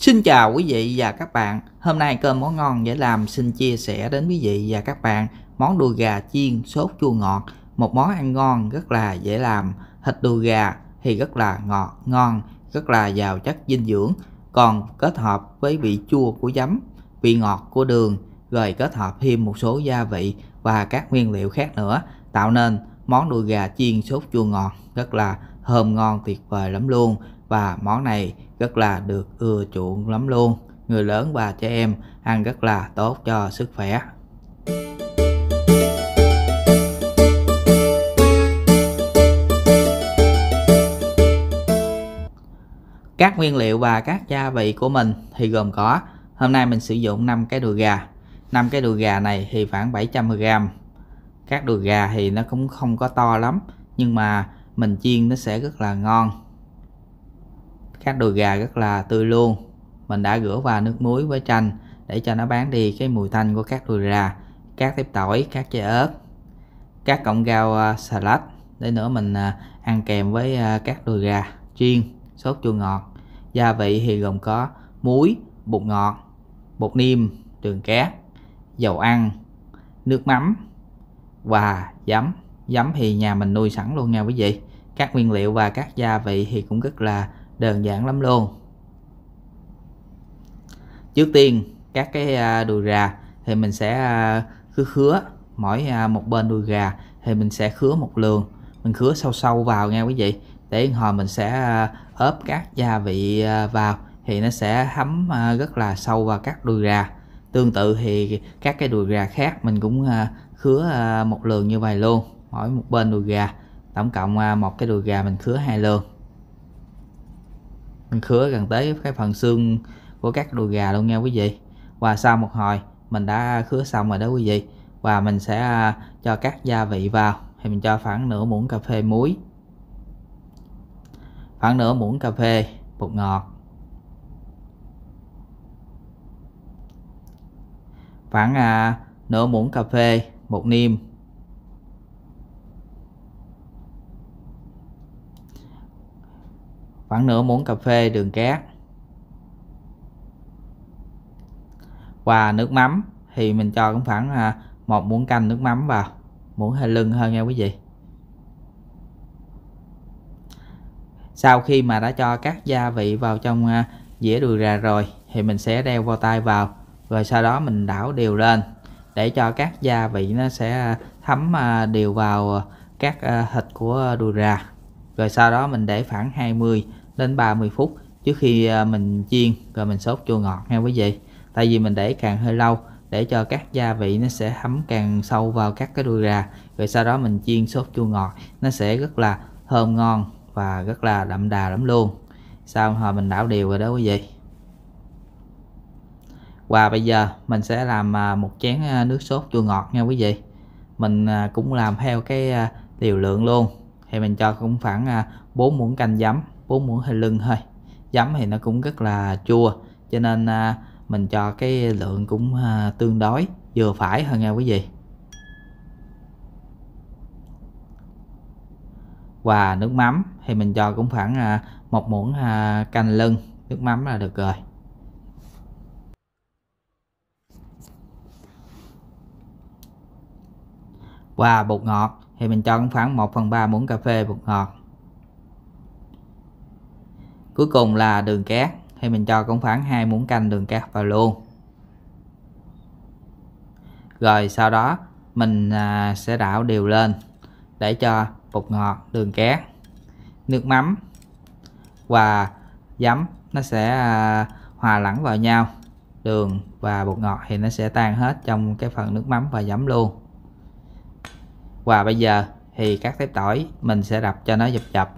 Xin chào quý vị và các bạn. Hôm nay cơm món ngon dễ làm xin chia sẻ đến quý vị và các bạn món đùi gà chiên sốt chua ngọt, một món ăn ngon rất là dễ làm. Thịt đùi gà thì rất là ngọt, ngon, rất là giàu chất dinh dưỡng, còn kết hợp với vị chua của giấm, vị ngọt của đường, rồi kết hợp thêm một số gia vị và các nguyên liệu khác nữa, tạo nên món đùi gà chiên sốt chua ngọt rất là thơm ngon tuyệt vời lắm luôn và món này rất là được ưa chuộng lắm luôn người lớn và trẻ em ăn rất là tốt cho sức khỏe các nguyên liệu và các gia vị của mình thì gồm có hôm nay mình sử dụng 5 cái đùi gà 5 cái đùi gà này thì khoảng 700g các đùi gà thì nó cũng không có to lắm nhưng mà mình chiên nó sẽ rất là ngon các đùi gà rất là tươi luôn mình đã rửa vào nước muối với chanh để cho nó bán đi cái mùi thanh của các đùi gà các tép tỏi các trái ớt các cọng rau à, salad để nữa mình à, ăn kèm với à, các đùi gà chiên sốt chua ngọt gia vị thì gồm có muối bột ngọt bột niêm đường cát dầu ăn nước mắm và giấm giấm thì nhà mình nuôi sẵn luôn nha quý vị các nguyên liệu và các gia vị thì cũng rất là đơn giản lắm luôn trước tiên các cái à, đùi gà thì mình sẽ cứ à, khứa mỗi à, một bên đùi gà thì mình sẽ khứa một lường mình khứa sâu sâu vào nha quý vị để hồi mình sẽ ốp các gia vị vào thì nó sẽ thấm rất là sâu vào các đùi gà tương tự thì các cái đùi gà khác mình cũng khứa một lường như vậy luôn mỗi một bên đùi gà tổng cộng một cái đùi gà mình khứa hai lường răng khứa gần tới cái phần xương của các đùi gà luôn nha quý vị và sau một hồi mình đã khứa xong rồi đó quý vị và mình sẽ à, cho các gia vị vào thì mình cho khoảng nửa muỗng cà phê muối khoảng nửa muỗng cà phê bột ngọt khoảng à, nửa muỗng cà phê bột niêm khoảng nửa muỗng cà phê đường cát và nước mắm thì mình cho cũng khoảng à, một muỗng canh nước mắm vào muỗng hơi lưng hơn nha quý vị sau khi mà đã cho các gia vị vào trong à, dĩa đùi gà rồi thì mình sẽ đeo vào tay vào rồi sau đó mình đảo đều lên để cho các gia vị nó sẽ à, thấm đều vào các thịt của đùi gà rồi sau đó mình để khoảng 20 đến 30 phút trước khi à, mình chiên rồi mình sốt chua ngọt nha quý vị tại vì mình để càng hơi lâu để cho các gia vị nó sẽ thấm càng sâu vào các cái đuôi gà rồi sau đó mình chiên sốt chua ngọt nó sẽ rất là thơm ngon và rất là đậm đà lắm luôn sau hồi mình đảo đều rồi đó quý vị và bây giờ mình sẽ làm à, một chén à, nước sốt chua ngọt nha quý vị mình cũng làm theo cái liều lượng luôn thì mình cho cũng khoảng 4 muỗng canh giấm bốn muỗng hay lưng thôi giấm thì nó cũng rất là chua cho nên à, mình cho cái lượng cũng à, tương đối vừa phải hơn nha quý vị và nước mắm thì mình cho cũng khoảng à, một muỗng canh lưng nước mắm là được rồi và bột ngọt thì mình cho cũng khoảng 1 phần 3 muỗng cà phê bột ngọt cuối cùng là đường cát thì mình cho cũng khoảng hai muỗng canh đường cát vào luôn rồi sau đó mình à, sẽ đảo đều lên để cho bột ngọt đường cát nước mắm và giấm nó sẽ à, hòa lẫn vào nhau đường và bột ngọt thì nó sẽ tan hết trong cái phần nước mắm và giấm luôn và bây giờ thì các tép tỏi mình sẽ đập cho nó dập dập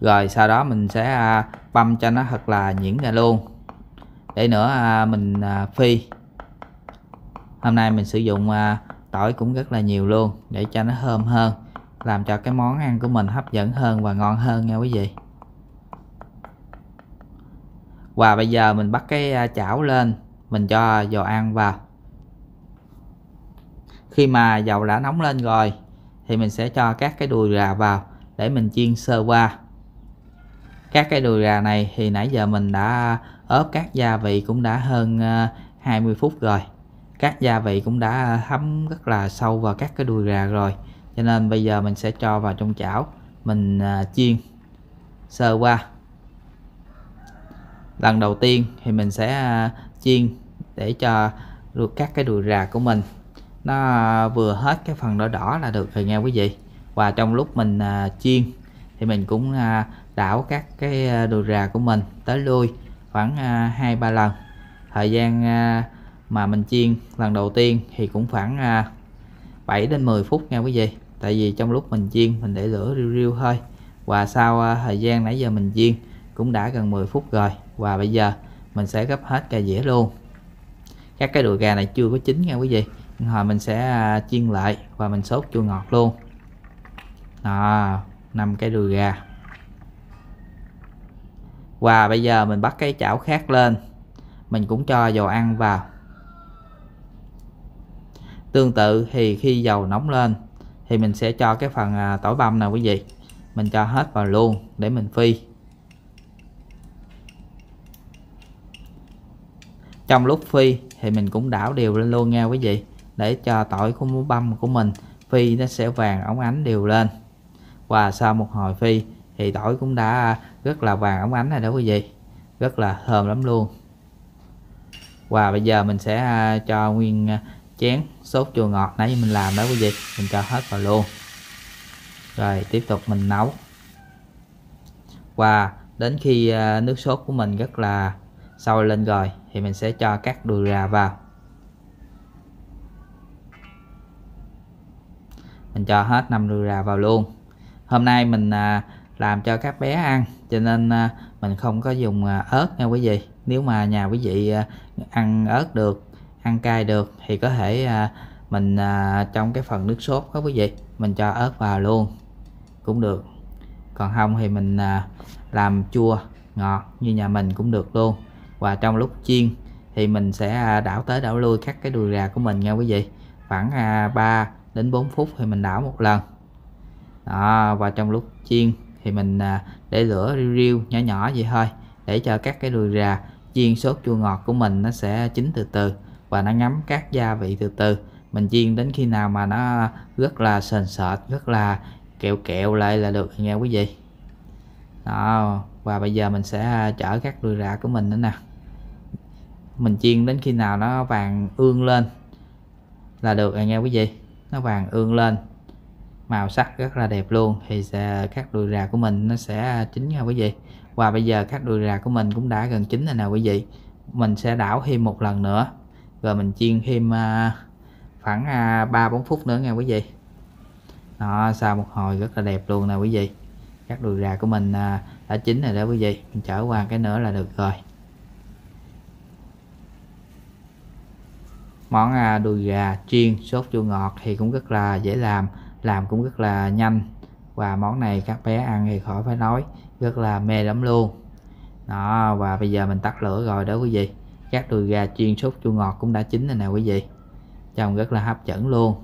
rồi sau đó mình sẽ à, băm cho nó thật là nhuyễn ra luôn để nữa à, mình à, phi hôm nay mình sử dụng tỏi cũng rất là nhiều luôn để cho nó thơm hơn làm cho cái món ăn của mình hấp dẫn hơn và ngon hơn nha quý vị và bây giờ mình bắt cái chảo lên mình cho dầu ăn vào khi mà dầu đã nóng lên rồi thì mình sẽ cho các cái đùi gà vào để mình chiên sơ qua các cái đùi gà này thì nãy giờ mình đã ốp các gia vị cũng đã hơn 20 ờ, phút rồi các gia vị cũng đã thấm rất là sâu vào các cái đùi gà rồi cho nên bây giờ mình sẽ cho vào trong chảo mình ờ, chiên sơ qua lần đầu tiên thì mình sẽ ờ, chiên để cho được các cái đùi gà của mình nó vừa hết cái phần đỏ đỏ là được rồi nghe quý vị và trong lúc mình chiên thì mình cũng à, đảo các cái à, đùi rà của mình tới lui khoảng à, hai ba lần thời gian mà mình chiên lần đầu tiên thì cũng khoảng 7 đến 10 phút nha quý vị tại vì trong lúc mình chiên mình để lửa riêu riu hơi và sau thời gian nãy giờ mình chiên cũng đã gần 10 phút rồi và bây giờ mình sẽ gấp hết cả dĩa luôn các cái đùi gà này chưa có chín nha quý vị hồi mình sẽ chiên lại và mình sốt chua ngọt luôn à, năm cái đuôi ra và bây giờ mình bắt cái chảo khác lên mình cũng cho dầu ăn vào tương tự thì khi dầu nóng lên thì mình sẽ cho cái phần à, tỏi băm nè quý vị mình cho hết vào luôn để mình phi trong lúc phi thì mình cũng đảo đều lên luôn nha quý vị để cho tỏi của băm của mình phi nó sẽ vàng óng ánh đều lên và sau một hồi phi thì tỏi cũng đã rất là vàng óng ánh này đó quý vị rất là thơm lắm luôn và bây giờ mình sẽ à, cho nguyên à, chén sốt chua ngọt nãy mình làm đó quý vị mình cho hết vào luôn rồi tiếp tục mình nấu và đến khi à, nước sốt của mình rất là sôi lên rồi thì mình sẽ cho các đùi gà vào mình cho hết năm đùi gà vào luôn hôm nay mình à, làm cho các bé ăn cho nên à, mình không có dùng à, ớt nha quý vị nếu mà nhà quý vị ăn ớt được ăn cay được thì có thể mình trong cái phần nước sốt đó quý vị mình cho ớt vào luôn cũng được còn không thì mình làm chua ngọt như nhà mình cũng được luôn và trong lúc chiên thì mình sẽ đảo tới đảo lui cắt cái đùi gà của mình nha quý vị khoảng 3 đến 4 phút thì mình đảo một lần à, và trong lúc chiên thì mình à, để lửa riu riu nhỏ nhỏ vậy thôi để cho các cái đùi gà chiên sốt chua ngọt của mình nó sẽ chín từ từ và nó ngấm các gia vị từ từ mình chiên đến khi nào mà nó rất là sền sệt rất là kẹo kẹo lại là được nghe quý vị đó và bây giờ mình sẽ à, chở các đùi gà của mình nữa nè mình chiên đến khi nào nó vàng ương lên là được rồi nha quý vị nó vàng ương lên màu sắc rất là đẹp luôn thì các đùi gà của mình nó sẽ à, chín nha quý vị và bây giờ các đùi gà của mình cũng đã gần chín rồi nè quý vị mình sẽ đảo thêm một lần nữa rồi mình chiên thêm à, khoảng à, 3-4 phút nữa nha quý vị đó sau một hồi rất là đẹp luôn nè quý vị các đùi gà của mình à, đã chín rồi đó quý vị mình trở qua cái nữa là được rồi món đùi gà chiên sốt chua ngọt thì cũng rất là dễ làm làm cũng rất là nhanh và món này các bé ăn thì khỏi phải nói rất là mê lắm luôn đó và bây giờ mình tắt lửa rồi đó quý vị các đùi gà chiên sốt chua ngọt cũng đã chín rồi nè quý vị trông rất là hấp dẫn luôn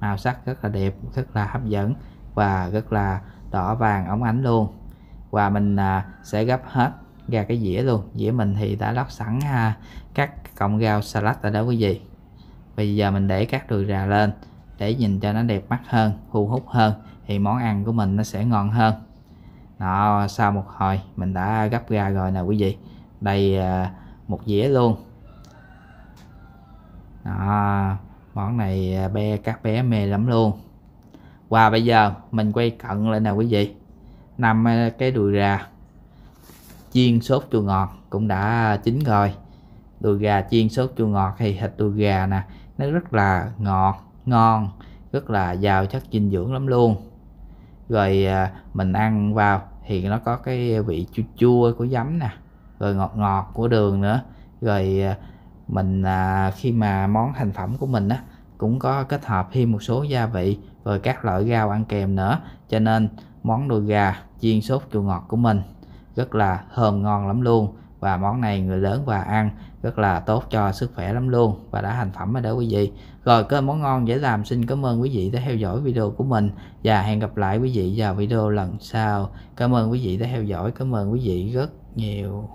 màu sắc rất là đẹp rất là hấp dẫn và rất là đỏ vàng óng ánh luôn và mình à, sẽ gấp hết ra cái dĩa luôn dĩa mình thì đã lót sẵn ha à, các cọng rau salad ở đó quý vị bây giờ mình để các đùi gà lên để nhìn cho nó đẹp mắt hơn thu hút hơn thì món ăn của mình nó sẽ ngon hơn đó sau một hồi mình đã gấp ra rồi nè quý vị đây à, một dĩa luôn đó, món này à, bé các bé mê lắm luôn và wow, bây giờ mình quay cận lên nè quý vị năm à, cái đùi gà chiên sốt chua ngọt cũng đã chín rồi đùi gà chiên sốt chua ngọt thì thịt đùi gà nè nó rất là ngọt ngon rất là giàu chất dinh dưỡng lắm luôn rồi à, mình ăn vào thì nó có cái vị chua chua của giấm nè rồi ngọt ngọt của đường nữa rồi à, mình à, khi mà món thành phẩm của mình á cũng có kết hợp thêm một số gia vị rồi các loại rau ăn kèm nữa cho nên món đùi gà chiên sốt chua ngọt của mình rất là thơm ngon lắm luôn và món này người lớn và ăn rất là tốt cho sức khỏe lắm luôn và đã thành phẩm rồi đó quý vị rồi kênh món ngon dễ làm xin cảm ơn quý vị đã theo dõi video của mình và hẹn gặp lại quý vị vào video lần sau cảm ơn quý vị đã theo dõi cảm ơn quý vị rất nhiều